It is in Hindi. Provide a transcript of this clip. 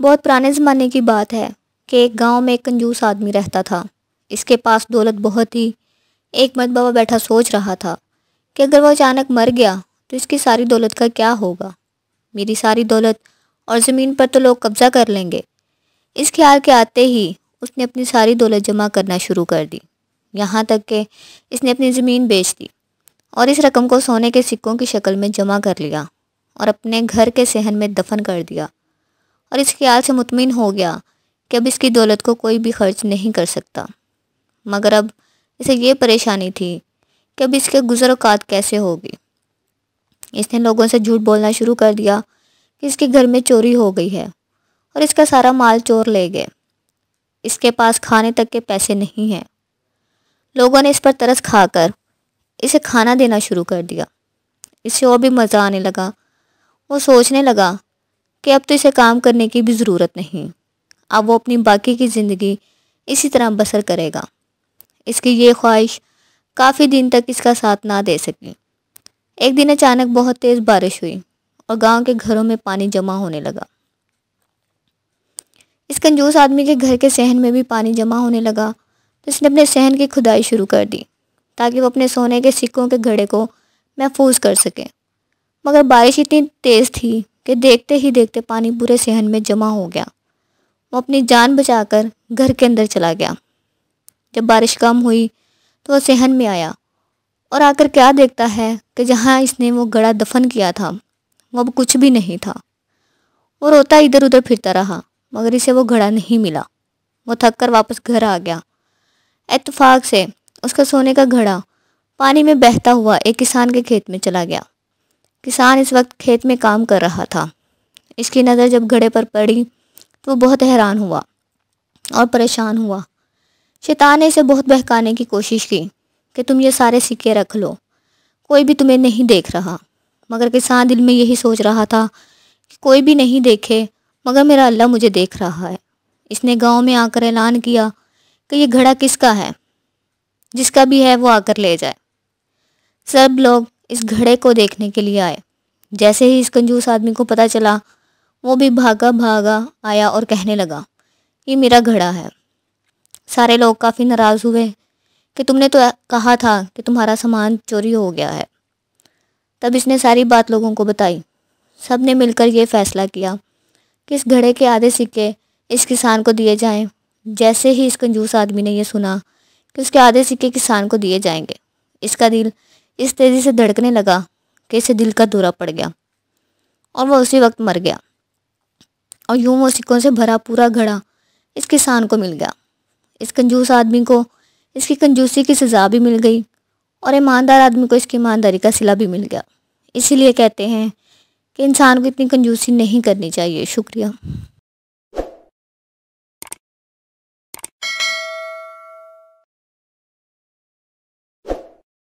बहुत पुराने ज़माने की बात है कि एक गांव में एक कंजूस आदमी रहता था इसके पास दौलत बहुत ही एक मत बाबा बैठा सोच रहा था कि अगर वह अचानक मर गया तो इसकी सारी दौलत का क्या होगा मेरी सारी दौलत और ज़मीन पर तो लोग कब्ज़ा कर लेंगे इस ख्याल के आते ही उसने अपनी सारी दौलत जमा करना शुरू कर दी यहाँ तक कि इसने अपनी ज़मीन बेच दी और इस रकम को सोने के सिक्कों की शक्ल में जमा कर लिया और अपने घर के सहन में दफन कर दिया और इस ख्याल से मुतमिन हो गया कि अब इसकी दौलत को कोई भी खर्च नहीं कर सकता मगर अब इसे ये परेशानी थी कि अब इसके गुजर अवकात कैसे होगी इसने लोगों से झूठ बोलना शुरू कर दिया कि इसके घर में चोरी हो गई है और इसका सारा माल चोर ले गए इसके पास खाने तक के पैसे नहीं हैं लोगों ने इस पर तरस खाकर इसे खाना देना शुरू कर दिया इससे और भी मज़ा आने लगा वो सोचने लगा कि अब तो इसे काम करने की भी ज़रूरत नहीं अब वो अपनी बाकी की ज़िंदगी इसी तरह बसर करेगा इसकी ये ख्वाहिश काफ़ी दिन तक इसका साथ ना दे सकी एक दिन अचानक बहुत तेज़ बारिश हुई और गांव के घरों में पानी जमा होने लगा इस कंजूस आदमी के घर के सहन में भी पानी जमा होने लगा तो इसने अपने सहन की खुदाई शुरू कर दी ताकि वो अपने सोने के सिक्कों के घड़े को महफूज कर सके मगर बारिश इतनी तेज़ थी कि देखते ही देखते पानी पूरे सहन में जमा हो गया वो अपनी जान बचाकर घर के अंदर चला गया जब बारिश कम हुई तो वह सहन में आया और आकर क्या देखता है कि जहाँ इसने वो गड़ा दफन किया था वो अब कुछ भी नहीं था वो रोता इधर उधर फिरता रहा मगर इसे वो घड़ा नहीं मिला वो थक कर वापस घर आ गया इतफाक से उसका सोने का घड़ा पानी में बहता हुआ एक किसान के खेत में चला गया किसान इस वक्त खेत में काम कर रहा था इसकी नज़र जब घड़े पर पड़ी तो बहुत हैरान हुआ और परेशान हुआ शैतान ने इसे बहुत बहकाने की कोशिश की कि तुम ये सारे सिक्के रख लो कोई भी तुम्हें नहीं देख रहा मगर किसान दिल में यही सोच रहा था कि कोई भी नहीं देखे मगर मेरा अल्लाह मुझे देख रहा है इसने गांव में आकर ऐलान किया कि यह घड़ा किसका है जिसका भी है वो आकर ले जाए सब लोग इस घड़े को देखने के लिए आए जैसे ही इस कंजूस आदमी को पता चला वो भी भागा भागा आया और कहने लगा ये मेरा घड़ा है सारे लोग काफ़ी नाराज़ हुए कि तुमने तो कहा था कि तुम्हारा सामान चोरी हो गया है तब इसने सारी बात लोगों को बताई सब ने मिलकर ये फैसला किया कि इस घड़े के आधे सिक्के इस किसान को दिए जाएं जैसे ही इस कंजूस आदमी ने यह सुना कि उसके आधे सिक्के किसान को दिए जाएंगे इसका दिल इस तेज़ी से धड़कने लगा कि इसे दिल का दौरा पड़ गया और वह उसी वक्त मर गया और यूं वो सिक्कों से भरा पूरा घड़ा इस किसान को मिल गया इस कंजूस आदमी को इसकी कंजूसी की सज़ा भी मिल गई और ईमानदार आदमी को इसकी ईमानदारी का सिला भी मिल गया इसीलिए कहते हैं कि इंसान को इतनी कंजूसी नहीं करनी चाहिए शुक्रिया